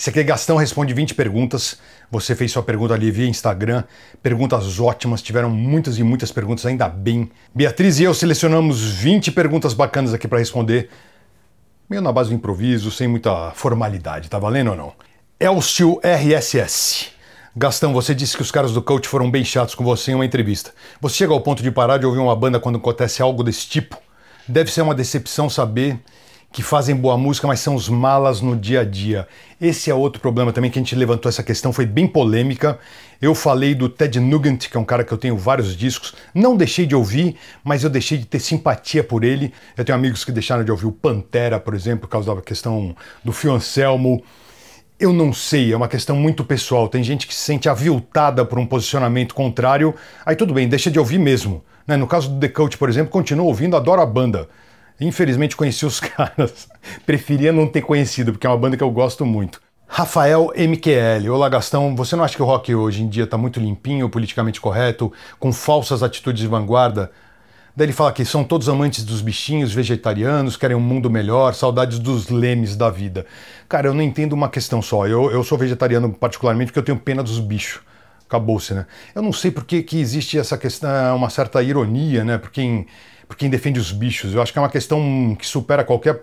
Esse aqui é Gastão Responde 20 Perguntas. Você fez sua pergunta ali via Instagram. Perguntas ótimas, tiveram muitas e muitas perguntas, ainda bem. Beatriz e eu selecionamos 20 perguntas bacanas aqui para responder. Meio na base do improviso, sem muita formalidade, tá valendo ou não? Elcio RSS. Gastão, você disse que os caras do coach foram bem chatos com você em uma entrevista. Você chega ao ponto de parar de ouvir uma banda quando acontece algo desse tipo? Deve ser uma decepção saber que fazem boa música, mas são os malas no dia a dia. Esse é outro problema também que a gente levantou essa questão, foi bem polêmica. Eu falei do Ted Nugent, que é um cara que eu tenho vários discos, não deixei de ouvir, mas eu deixei de ter simpatia por ele. Eu tenho amigos que deixaram de ouvir o Pantera, por exemplo, por causa da questão do Fio Anselmo. Eu não sei, é uma questão muito pessoal. Tem gente que se sente aviltada por um posicionamento contrário, aí tudo bem, deixa de ouvir mesmo. Né? No caso do The Cult, por exemplo, continua ouvindo, adora a banda. Infelizmente conheci os caras. Preferia não ter conhecido, porque é uma banda que eu gosto muito. Rafael MQL. Olá, Gastão. Você não acha que o rock hoje em dia está muito limpinho, politicamente correto, com falsas atitudes de vanguarda? Daí ele fala que são todos amantes dos bichinhos, vegetarianos, querem um mundo melhor, saudades dos lemes da vida. Cara, eu não entendo uma questão só. Eu, eu sou vegetariano particularmente porque eu tenho pena dos bichos. Acabou-se, né? Eu não sei por que, que existe essa questão, uma certa ironia, né? Porque em por quem defende os bichos. Eu acho que é uma questão que supera qualquer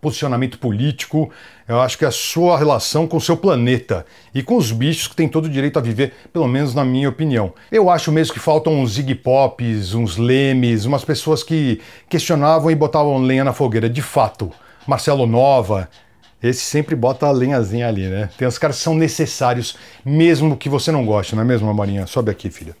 posicionamento político. Eu acho que é a sua relação com o seu planeta e com os bichos que têm todo o direito a viver, pelo menos na minha opinião. Eu acho mesmo que faltam uns Iggy Pops, uns Lemes, umas pessoas que questionavam e botavam lenha na fogueira, de fato. Marcelo Nova, esse sempre bota a lenhazinha ali, né? Tem os caras que são necessários, mesmo que você não goste, não é mesmo, Marinha? Sobe aqui, filha.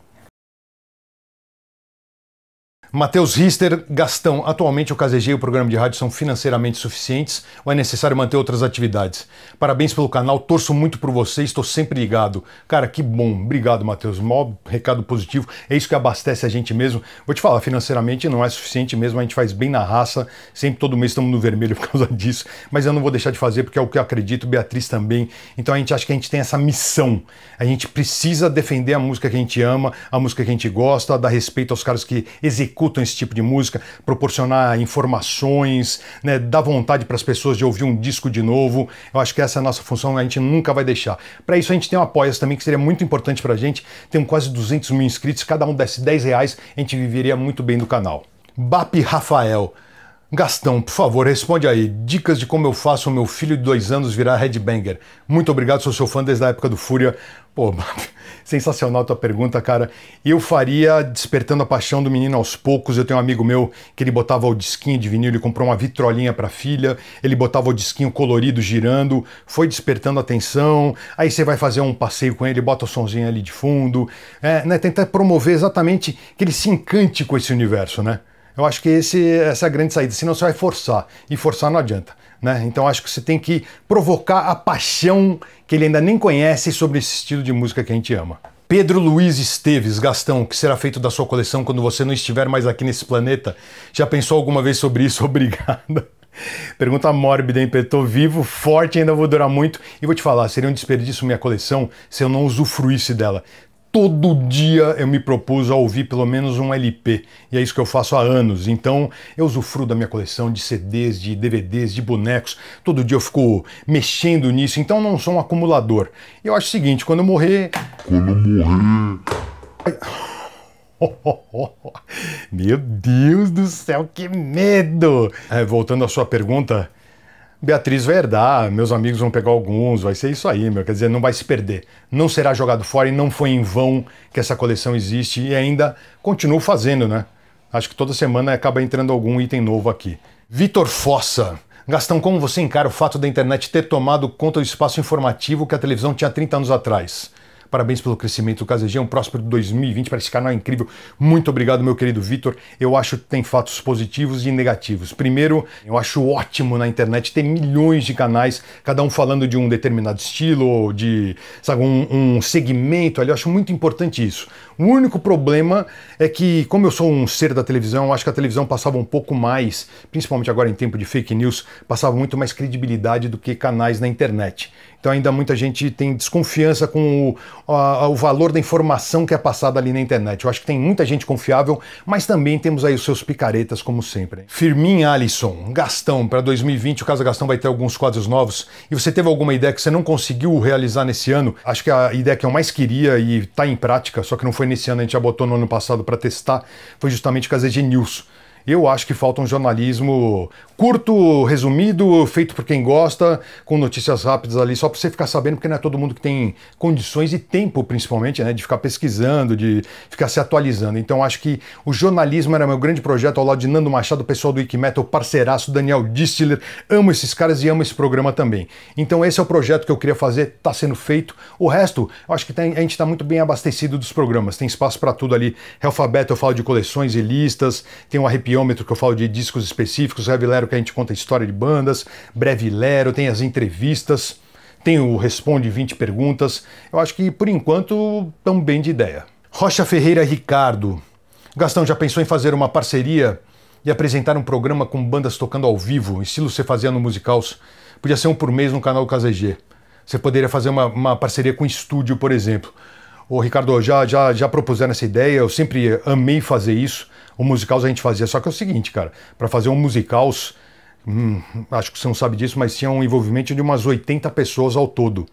Matheus Rister, Gastão, atualmente eu e o programa de rádio são financeiramente suficientes ou é necessário manter outras atividades? Parabéns pelo canal, torço muito por você, estou sempre ligado. Cara, que bom, obrigado Matheus, mó recado positivo, é isso que abastece a gente mesmo. Vou te falar, financeiramente não é suficiente mesmo, a gente faz bem na raça, sempre todo mês estamos no vermelho por causa disso, mas eu não vou deixar de fazer porque é o que eu acredito, Beatriz também. Então a gente acha que a gente tem essa missão, a gente precisa defender a música que a gente ama, a música que a gente gosta, dar respeito aos caras que executam escutam esse tipo de música, proporcionar informações, né, dar vontade para as pessoas de ouvir um disco de novo. Eu acho que essa é a nossa função, a gente nunca vai deixar. Para isso a gente tem o um Apoias também, que seria muito importante para a gente. Temos quase 200 mil inscritos, cada um desse 10 reais, a gente viveria muito bem do canal. BAP Rafael. Gastão, por favor, responde aí. Dicas de como eu faço o meu filho de dois anos virar headbanger. Muito obrigado, sou seu fã desde a época do Fúria. Pô, sensacional a tua pergunta, cara. Eu faria Despertando a Paixão do Menino aos poucos. Eu tenho um amigo meu que ele botava o disquinho de vinil, ele comprou uma vitrolinha pra filha, ele botava o disquinho colorido girando, foi despertando a atenção. Aí você vai fazer um passeio com ele, bota o sonzinho ali de fundo. É, né, tentar promover exatamente que ele se encante com esse universo, né? Eu acho que esse, essa é a grande saída, senão você vai forçar, e forçar não adianta. Né? Então acho que você tem que provocar a paixão que ele ainda nem conhece sobre esse estilo de música que a gente ama. Pedro Luiz Esteves, Gastão, o que será feito da sua coleção quando você não estiver mais aqui nesse planeta? Já pensou alguma vez sobre isso? Obrigado. Pergunta mórbida, hein, Pedro? Tô vivo, forte, ainda vou durar muito. E vou te falar, seria um desperdício minha coleção se eu não usufruísse dela todo dia eu me propus a ouvir pelo menos um LP, e é isso que eu faço há anos. Então eu usufruo da minha coleção de CDs, de DVDs, de bonecos. Todo dia eu fico mexendo nisso, então não sou um acumulador. Eu acho o seguinte, quando eu morrer. Quando eu morrer. Meu Deus do céu, que medo! É, voltando à sua pergunta, Beatriz vai herdar, meus amigos vão pegar alguns, vai ser isso aí, meu. Quer dizer, não vai se perder. Não será jogado fora e não foi em vão que essa coleção existe e ainda continuo fazendo, né? Acho que toda semana acaba entrando algum item novo aqui. Vitor Fossa. Gastão, como você encara o fato da internet ter tomado conta do espaço informativo que a televisão tinha 30 anos atrás? Parabéns pelo crescimento do Casejão, é próspero 2020 para esse canal é incrível. Muito obrigado, meu querido Vitor. Eu acho que tem fatos positivos e negativos. Primeiro, eu acho ótimo na internet ter milhões de canais, cada um falando de um determinado estilo, de sabe, um, um segmento ali. Eu acho muito importante isso. O único problema é que, como eu sou um ser da televisão, eu acho que a televisão passava um pouco mais, principalmente agora em tempo de fake news, passava muito mais credibilidade do que canais na internet. Então ainda muita gente tem desconfiança com o, a, o valor da informação que é passada ali na internet. Eu acho que tem muita gente confiável, mas também temos aí os seus picaretas, como sempre. Firmin Alisson, Gastão, para 2020 o Casa Gastão vai ter alguns quadros novos. E você teve alguma ideia que você não conseguiu realizar nesse ano? Acho que a ideia que eu mais queria e está em prática, só que não foi nesse ano, a gente já botou no ano passado para testar, foi justamente o Casa de News eu acho que falta um jornalismo curto, resumido, feito por quem gosta, com notícias rápidas ali, só para você ficar sabendo, porque não é todo mundo que tem condições e tempo, principalmente, né, de ficar pesquisando, de ficar se atualizando. Então acho que o jornalismo era meu grande projeto ao lado de Nando Machado, pessoal do Wikimetal, parceiraço, Daniel Distiller. Amo esses caras e amo esse programa também. Então esse é o projeto que eu queria fazer, está sendo feito. O resto, eu acho que tem, a gente está muito bem abastecido dos programas, tem espaço para tudo ali. Alfabeto, eu falo de coleções e listas, tem o um Arrepião que eu falo de discos específicos, Revilero, que a gente conta a história de bandas, breve lero, tem as entrevistas, tem o Responde 20 Perguntas. Eu acho que, por enquanto, estão bem de ideia. Rocha Ferreira Ricardo. Gastão, já pensou em fazer uma parceria e apresentar um programa com bandas tocando ao vivo, estilo você fazia no Musicals? Podia ser um por mês no canal KZG. Você poderia fazer uma, uma parceria com estúdio, por exemplo. Ô, Ricardo, já, já, já propuseram essa ideia, eu sempre amei fazer isso. O Musicals a gente fazia, só que é o seguinte, cara, para fazer um Musicals, hum, acho que você não sabe disso, mas tinha um envolvimento de umas 80 pessoas ao todo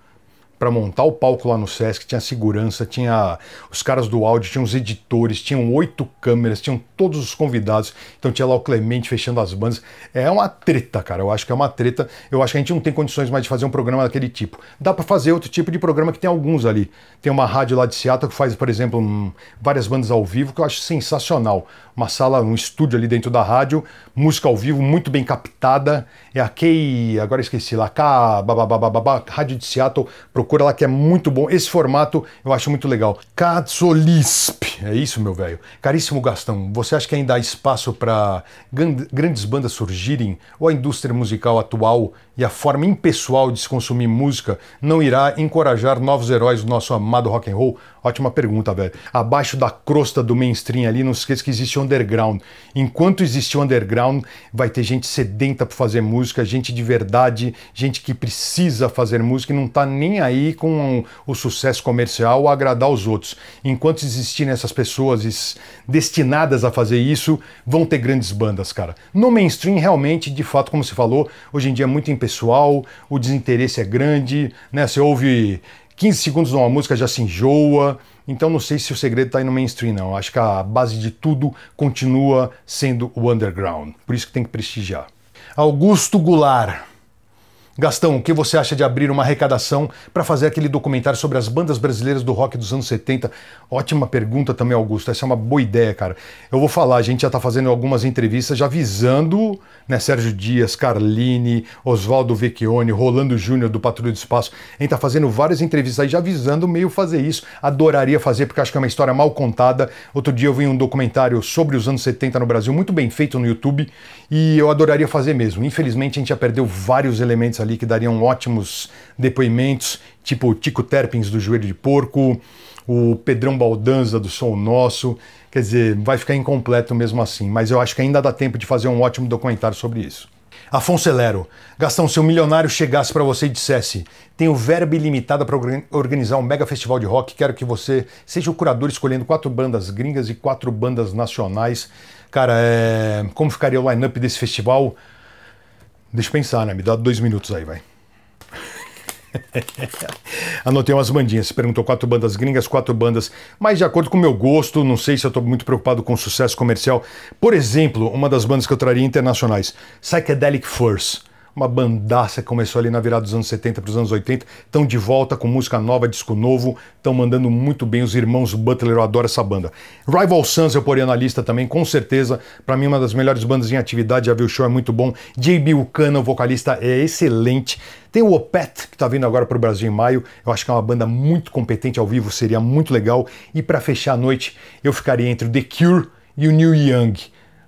para montar o palco lá no Sesc, tinha segurança, tinha os caras do áudio, tinha os editores, tinham oito câmeras, tinham todos os convidados. Então tinha lá o Clemente fechando as bandas. É uma treta, cara. Eu acho que é uma treta. Eu acho que a gente não tem condições mais de fazer um programa daquele tipo. Dá para fazer outro tipo de programa que tem alguns ali. Tem uma rádio lá de Seattle que faz, por exemplo, um, várias bandas ao vivo que eu acho sensacional. Uma sala, um estúdio ali dentro da rádio, música ao vivo muito bem captada. É a Key, agora esqueci lá, K, babá, rádio de Seattle. Procura procura lá que é muito bom. Esse formato eu acho muito legal. Catsolisp, é isso, meu velho. Caríssimo Gastão, você acha que ainda há espaço para grandes bandas surgirem? Ou a indústria musical atual e a forma impessoal de se consumir música não irá encorajar novos heróis do nosso amado rock and roll? Ótima pergunta, velho. Abaixo da crosta do mainstream ali, não esqueça que existe underground. Enquanto existe underground, vai ter gente sedenta por fazer música, gente de verdade, gente que precisa fazer música e não tá nem aí aí com o sucesso comercial agradar os outros. Enquanto existirem essas pessoas destinadas a fazer isso, vão ter grandes bandas, cara. No mainstream, realmente, de fato, como você falou, hoje em dia é muito impessoal, o desinteresse é grande, né? Você ouve 15 segundos de uma música, já se enjoa. Então não sei se o segredo está aí no mainstream, não. Acho que a base de tudo continua sendo o underground. Por isso que tem que prestigiar. Augusto Goulart. Gastão, o que você acha de abrir uma arrecadação para fazer aquele documentário sobre as bandas brasileiras do rock dos anos 70? Ótima pergunta também, Augusto. Essa é uma boa ideia, cara. Eu vou falar, a gente já está fazendo algumas entrevistas já avisando, né, Sérgio Dias, Carline, Oswaldo Vecchione, Rolando Júnior do Patrulha do Espaço. A gente tá fazendo várias entrevistas aí já avisando, meio fazer isso. Adoraria fazer porque acho que é uma história mal contada. Outro dia eu vi um documentário sobre os anos 70 no Brasil, muito bem feito no YouTube, e eu adoraria fazer mesmo. Infelizmente a gente já perdeu vários elementos ali ali que dariam ótimos depoimentos, tipo o Tico Terpins do Joelho de Porco, o Pedrão Baldanza do Sou Nosso. Quer dizer, vai ficar incompleto mesmo assim, mas eu acho que ainda dá tempo de fazer um ótimo documentário sobre isso. Afonso Elero, Gastão, se um milionário chegasse para você e dissesse: Tenho verba ilimitada para organizar um mega festival de rock, quero que você seja o curador escolhendo quatro bandas gringas e quatro bandas nacionais. Cara, é... como ficaria o line-up desse festival? Deixa eu pensar, né? Me dá dois minutos aí, vai. Anotei umas bandinhas. Você perguntou quatro bandas gringas, quatro bandas, mas de acordo com o meu gosto, não sei se eu estou muito preocupado com sucesso comercial. Por exemplo, uma das bandas que eu traria internacionais, Psychedelic Furs uma bandaça que começou ali na virada dos anos 70 para os anos 80, estão de volta com música nova, disco novo, estão mandando muito bem os irmãos Butler, eu adoro essa banda. Rival Sons eu porém na lista também, com certeza, para mim uma das melhores bandas em atividade, já vi o show, é muito bom. J.B. Buchanan, o vocalista, é excelente. Tem o Opet, que está vindo agora para o Brasil em maio, eu acho que é uma banda muito competente ao vivo, seria muito legal. E para fechar a noite, eu ficaria entre o The Cure e o New Young,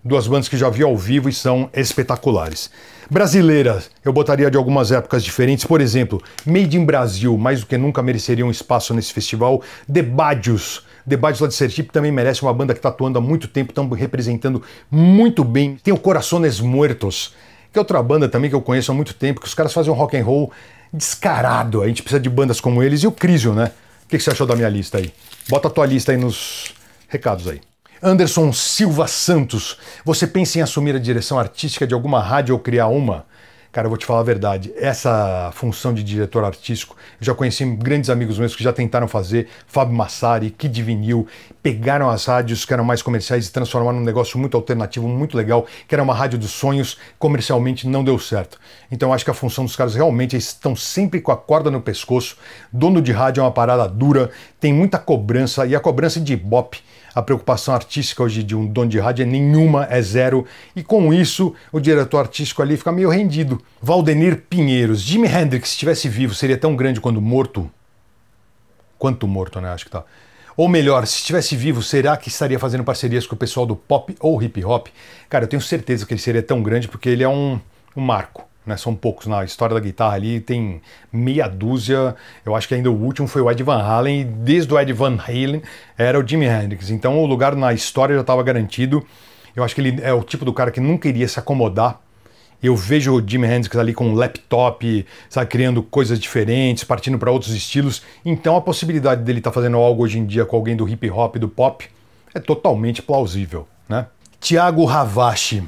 duas bandas que já vi ao vivo e são espetaculares. Brasileiras, eu botaria de algumas épocas diferentes, por exemplo, Made in Brasil, mais do que nunca mereceria um espaço nesse festival. Debadios, Debadios lá de Sergipe também merece uma banda que está atuando há muito tempo, estão representando muito bem. Tem o Corações Muertos, que é outra banda também que eu conheço há muito tempo, que os caras fazem um rock and roll descarado. A gente precisa de bandas como eles e o Crisio, né? O que, que você achou da minha lista aí? Bota a tua lista aí nos recados aí. Anderson Silva Santos, você pensa em assumir a direção artística de alguma rádio ou criar uma? Cara, eu vou te falar a verdade. Essa função de diretor artístico, eu já conheci grandes amigos meus que já tentaram fazer, Fábio Massari, Kid Vinil, pegaram as rádios que eram mais comerciais e transformaram num negócio muito alternativo, muito legal, que era uma rádio dos sonhos, comercialmente não deu certo. Então acho que a função dos caras realmente é estão sempre com a corda no pescoço. Dono de rádio é uma parada dura, tem muita cobrança e a cobrança de ibope. A preocupação artística hoje de um dono de rádio é nenhuma, é zero, e com isso o diretor artístico ali fica meio rendido. Valdenir Pinheiros, Jimi Hendrix, se estivesse vivo, seria tão grande quando morto? Quanto morto, né? Acho que tá. Ou melhor, se estivesse vivo, será que estaria fazendo parcerias com o pessoal do pop ou hip hop? Cara, eu tenho certeza que ele seria tão grande porque ele é um, um marco. Né, são poucos na história da guitarra ali, tem meia dúzia. Eu acho que ainda o último foi o Ed Van Halen, e desde o Ed Van Halen era o Jimi Hendrix. Então o lugar na história já estava garantido. Eu acho que ele é o tipo do cara que nunca iria se acomodar. Eu vejo o Jimi Hendrix ali com um laptop, sabe, criando coisas diferentes, partindo para outros estilos. Então a possibilidade dele estar tá fazendo algo hoje em dia com alguém do hip hop, do pop, é totalmente plausível, né? Tiago Ravache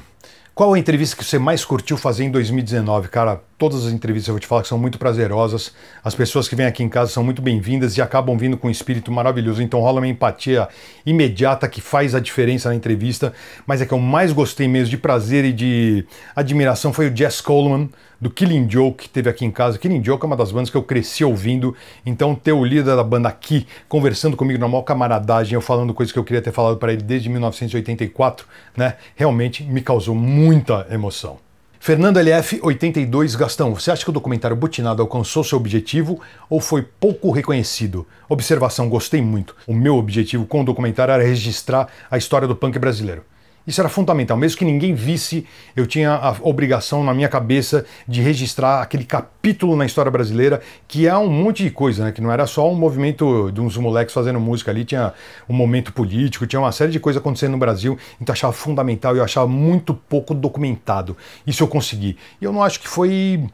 qual a entrevista que você mais curtiu fazer em 2019, cara? todas as entrevistas eu vou te falar que são muito prazerosas. As pessoas que vêm aqui em casa são muito bem-vindas e acabam vindo com um espírito maravilhoso. Então rola uma empatia imediata que faz a diferença na entrevista. Mas é que eu mais gostei mesmo de prazer e de admiração foi o Jess Coleman, do Killing Joke, que teve aqui em casa. Killing Joke é uma das bandas que eu cresci ouvindo. Então ter o líder da banda aqui conversando comigo na maior camaradagem, eu falando coisas que eu queria ter falado para ele desde 1984, né? Realmente me causou muita emoção. Fernando LF82 Gastão, você acha que o documentário Butinado alcançou seu objetivo ou foi pouco reconhecido? Observação, gostei muito. O meu objetivo com o documentário era registrar a história do punk brasileiro. Isso era fundamental, mesmo que ninguém visse, eu tinha a obrigação na minha cabeça de registrar aquele capítulo na história brasileira, que é um monte de coisa, né? Que não era só um movimento de uns moleques fazendo música ali, tinha um momento político, tinha uma série de coisas acontecendo no Brasil, então eu achava fundamental e eu achava muito pouco documentado. Isso eu consegui. E eu não acho que foi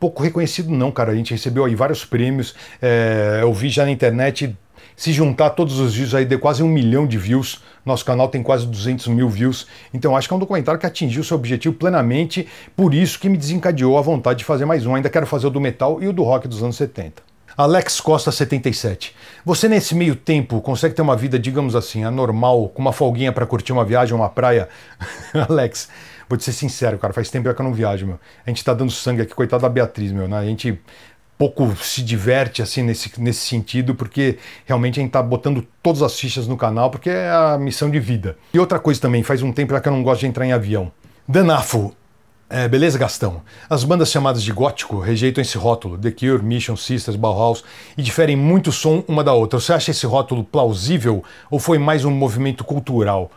pouco reconhecido, não, cara. A gente recebeu aí vários prêmios. É, eu vi já na internet se juntar todos os vídeos aí, deu quase um milhão de views. Nosso canal tem quase 200 mil views. Então acho que é um documentário que atingiu seu objetivo plenamente. Por isso que me desencadeou a vontade de fazer mais um. Ainda quero fazer o do metal e o do rock dos anos 70. Alex Costa 77. Você nesse meio tempo consegue ter uma vida, digamos assim, anormal, com uma folguinha para curtir uma viagem, uma praia? Alex, vou te ser sincero, cara, faz tempo que eu não viajo, meu. A gente tá dando sangue aqui, coitado da Beatriz, meu, né? A gente pouco se diverte assim nesse, nesse sentido, porque realmente a gente tá botando todas as fichas no canal, porque é a missão de vida. E outra coisa também, faz um tempo já que eu não gosto de entrar em avião. Danafo, é, beleza, Gastão? As bandas chamadas de gótico rejeitam esse rótulo. The Cure, Mission, Sisters, Bauhaus e diferem muito som uma da outra. Você acha esse rótulo plausível ou foi mais um movimento cultural?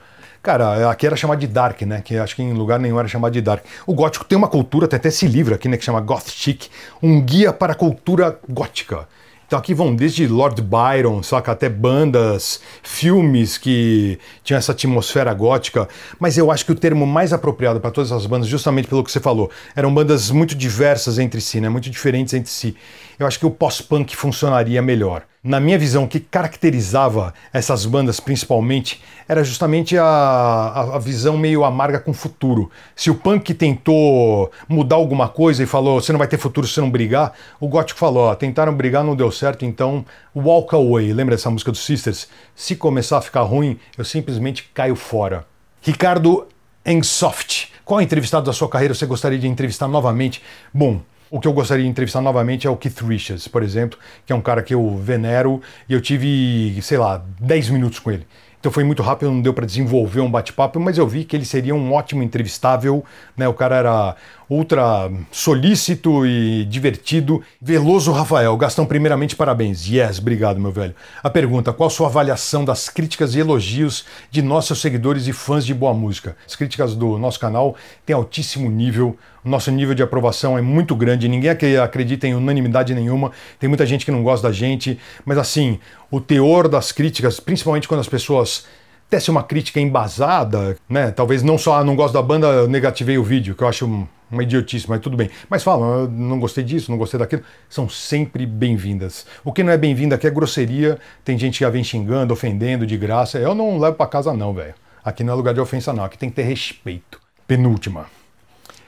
Cara, aqui era chamado de Dark, né? Que acho que em lugar nenhum era chamado de Dark. O gótico tem uma cultura, tem até esse livro aqui, né? Que chama Goth Chic, um guia para a cultura gótica. Então aqui vão desde Lord Byron, saca, até bandas, filmes que tinham essa atmosfera gótica, mas eu acho que o termo mais apropriado para todas as bandas, justamente pelo que você falou, eram bandas muito diversas entre si, né, muito diferentes entre si eu acho que o pós-punk funcionaria melhor. Na minha visão, o que caracterizava essas bandas principalmente era justamente a, a, a visão meio amarga com o futuro. Se o punk tentou mudar alguma coisa e falou você não vai ter futuro se não brigar, o gótico falou: ó, tentaram brigar, não deu certo, então walk away. Lembra dessa música do Sisters? Se começar a ficar ruim, eu simplesmente caio fora. Ricardo Engsoft. Qual entrevistado da sua carreira você gostaria de entrevistar novamente? Bom, o que eu gostaria de entrevistar novamente é o Keith Richards, por exemplo, que é um cara que eu venero e eu tive, sei lá, 10 minutos com ele. Então foi muito rápido, não deu para desenvolver um bate-papo, mas eu vi que ele seria um ótimo entrevistável, né? O cara era ultra solícito e divertido. Veloso Rafael, Gastão, primeiramente parabéns. Yes, obrigado, meu velho. A pergunta: qual sua avaliação das críticas e elogios de nossos seguidores e fãs de boa música? As críticas do nosso canal têm altíssimo nível, o nosso nível de aprovação é muito grande, ninguém acredita em unanimidade nenhuma, tem muita gente que não gosta da gente, mas assim, o teor das críticas, principalmente quando as pessoas tecem uma crítica embasada, né? Talvez não só ah, não gosto da banda, eu negativei o vídeo, que eu acho uma idiotice, mas tudo bem. Mas falam, ah, não gostei disso, não gostei daquilo, são sempre bem-vindas. O que não é bem-vindo aqui é grosseria, tem gente que já vem xingando, ofendendo de graça. Eu não levo para casa não, velho. Aqui não é lugar de ofensa não, aqui tem que ter respeito. Penúltima.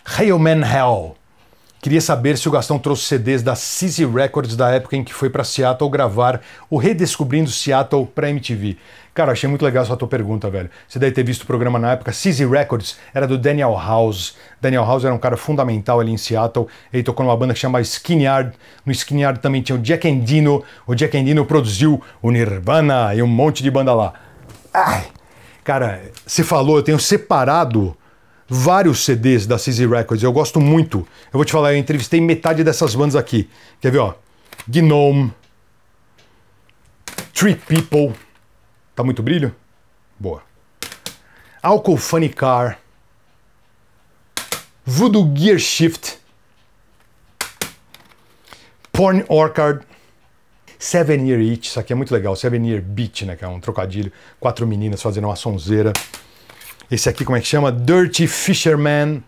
Hail Man Hell Queria saber se o Gastão trouxe CDs da CZ Records da época em que foi para Seattle gravar o Redescobrindo Seattle para MTV. Cara, achei muito legal essa tua pergunta, velho. Você deve ter visto o programa na época. CZ Records era do Daniel House. Daniel House era um cara fundamental ali em Seattle. Ele tocou numa banda que chama Skin Yard. No Skin Yard também tinha o Jack Endino. O Jack Endino produziu o Nirvana e um monte de banda lá. Ai, cara, você falou, eu tenho separado vários CDs da CZ Records. Eu gosto muito. Eu vou te falar, eu entrevistei metade dessas bandas aqui. Quer ver, ó? Gnome. Three People. Tá muito brilho? Boa. Alcohol Funny Car. Voodoo Gear Shift. Porn Orchard. Seven Year Itch, isso aqui é muito legal. Seven Year Beach, né? Que é um trocadilho. Quatro meninas fazendo uma sonzeira. Esse aqui, como é que chama? Dirty Fisherman.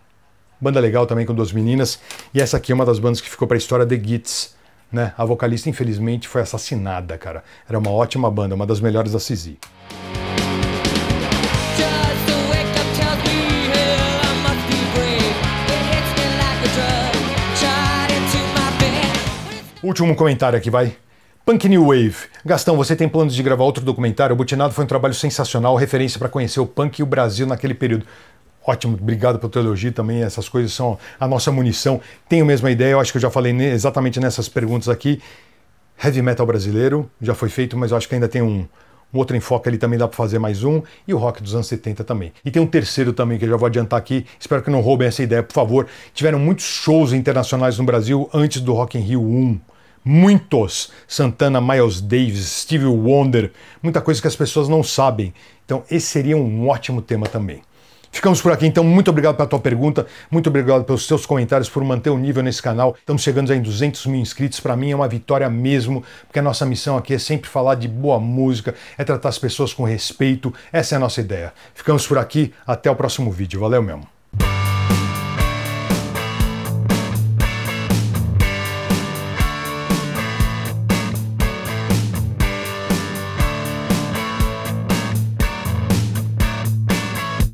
Banda legal também com duas meninas. E essa aqui é uma das bandas que ficou para a história The Gits. Né? A vocalista, infelizmente, foi assassinada, cara. Era uma ótima banda, uma das melhores da CZ. Último comentário aqui, vai. Punk New Wave. Gastão, você tem planos de gravar outro documentário? O Butinado foi um trabalho sensacional, referência para conhecer o punk e o Brasil naquele período. Ótimo, obrigado pelo teu elogio também. Essas coisas são a nossa munição. Tenho a mesma ideia, eu acho que eu já falei exatamente nessas perguntas aqui. Heavy metal brasileiro já foi feito, mas eu acho que ainda tem um, um outro enfoque ali também dá para fazer mais um, e o rock dos anos 70 também. E tem um terceiro também que eu já vou adiantar aqui, espero que não roubem essa ideia, por favor. Tiveram muitos shows internacionais no Brasil antes do Rock in Rio 1 muitos. Santana, Miles Davis, Stevie Wonder, muita coisa que as pessoas não sabem. Então, esse seria um ótimo tema também. Ficamos por aqui, então. Muito obrigado pela tua pergunta, muito obrigado pelos teus comentários, por manter o nível nesse canal. Estamos chegando em 200 mil inscritos. Para mim é uma vitória mesmo, porque a nossa missão aqui é sempre falar de boa música, é tratar as pessoas com respeito. Essa é a nossa ideia. Ficamos por aqui. Até o próximo vídeo. Valeu mesmo.